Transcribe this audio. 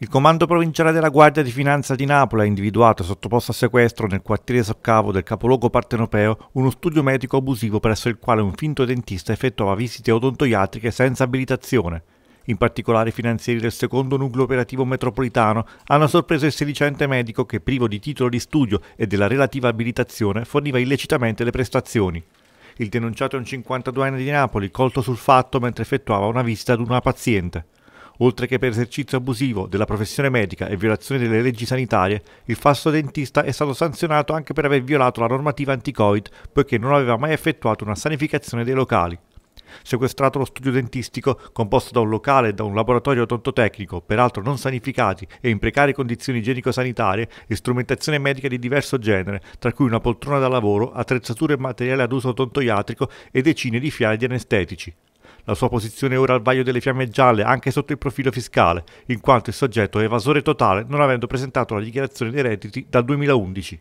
Il Comando Provinciale della Guardia di Finanza di Napoli ha individuato e sottoposto a sequestro nel quartiere Soccavo del capoluogo partenopeo uno studio medico abusivo presso il quale un finto dentista effettuava visite odontoiatriche senza abilitazione. In particolare i finanzieri del secondo nucleo operativo metropolitano hanno sorpreso il sedicente medico che, privo di titolo di studio e della relativa abilitazione, forniva illecitamente le prestazioni. Il denunciato è un 52enne di Napoli, colto sul fatto mentre effettuava una visita ad una paziente oltre che per esercizio abusivo della professione medica e violazione delle leggi sanitarie, il falso dentista è stato sanzionato anche per aver violato la normativa anti-Covid, poiché non aveva mai effettuato una sanificazione dei locali. Sequestrato lo studio dentistico, composto da un locale e da un laboratorio odontotecnico, peraltro non sanificati e in precarie condizioni igienico-sanitarie, e strumentazione medica di diverso genere, tra cui una poltrona da lavoro, attrezzature e materiale ad uso odontoiatrico e decine di fiali di anestetici. La sua posizione è ora al vaglio delle fiamme gialle anche sotto il profilo fiscale, in quanto il soggetto è evasore totale non avendo presentato la dichiarazione dei redditi dal 2011.